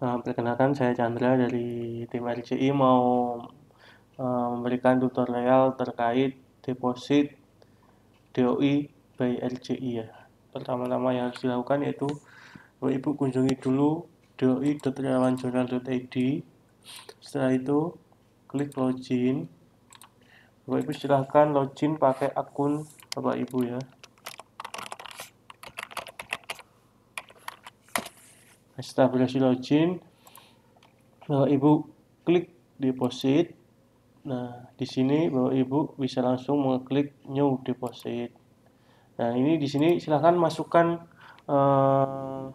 Nah, perkenalkan saya Chandra dari tim RCI mau uh, memberikan tutorial terkait deposit DOI by RCI ya. Pertama-tama yang harus dilakukan yaitu Bapak Ibu kunjungi dulu doi.relawanjurnal.id Setelah itu klik login. Bapak Ibu silahkan login pakai akun Bapak Ibu ya. login, Bapak Ibu klik deposit. Nah, di sini Bapak Ibu bisa langsung mengklik new deposit. Nah, ini di sini silahkan masukkan uh,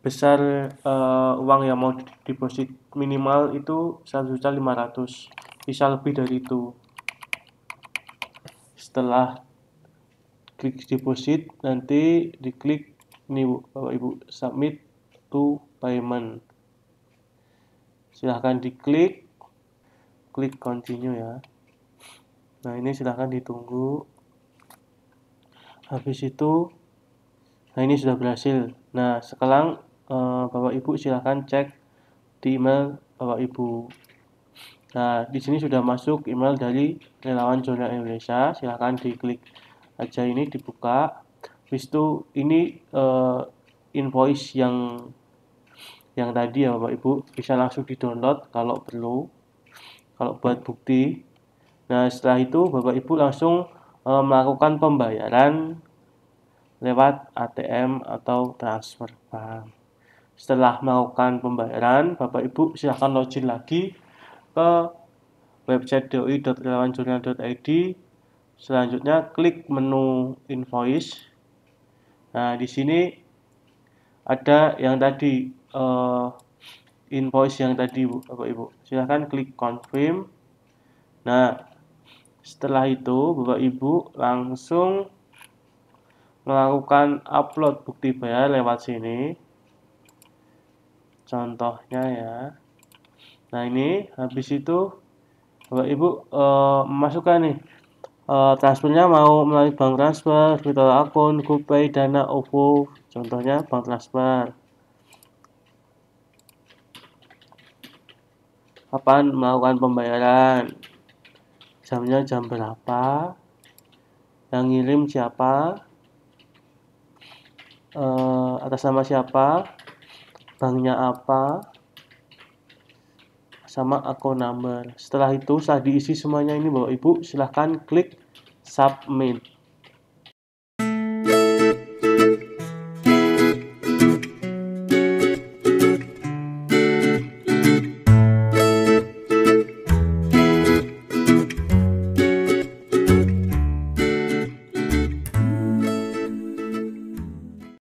besar uh, uang yang mau deposit minimal itu 1.500 bisa lebih dari itu setelah klik deposit nanti diklik ini bapak ibu submit to payment silahkan diklik klik continue ya nah ini silahkan ditunggu habis itu nah ini sudah berhasil nah sekarang e, bapak ibu silahkan cek di email bapak ibu nah di sini sudah masuk email dari relawan zona Indonesia silahkan diklik aja ini dibuka Habis itu ini uh, invoice yang yang tadi ya Bapak Ibu bisa langsung di-download kalau perlu kalau buat bukti. Nah, setelah itu Bapak Ibu langsung e, melakukan pembayaran lewat ATM atau transfer bank. Setelah melakukan pembayaran, Bapak Ibu silahkan login lagi ke website doi.relawanjurnal.id. Selanjutnya klik menu invoice Nah, di sini ada yang tadi uh, invoice yang tadi Bu, Bapak Ibu. Silahkan klik confirm. Nah, setelah itu Bapak Ibu langsung melakukan upload bukti bayar lewat sini. Contohnya ya. Nah, ini habis itu Bapak Ibu uh, memasukkan nih uh, eh, transfernya mau melalui bank transfer, virtual akun, GoPay, Dana, OVO, contohnya bank transfer. Kapan melakukan pembayaran? Jamnya jam berapa? Yang ngirim siapa? Uh, atas nama siapa? Banknya apa? sama account number. Setelah itu, setelah diisi semuanya ini Bapak Ibu, silahkan klik submit.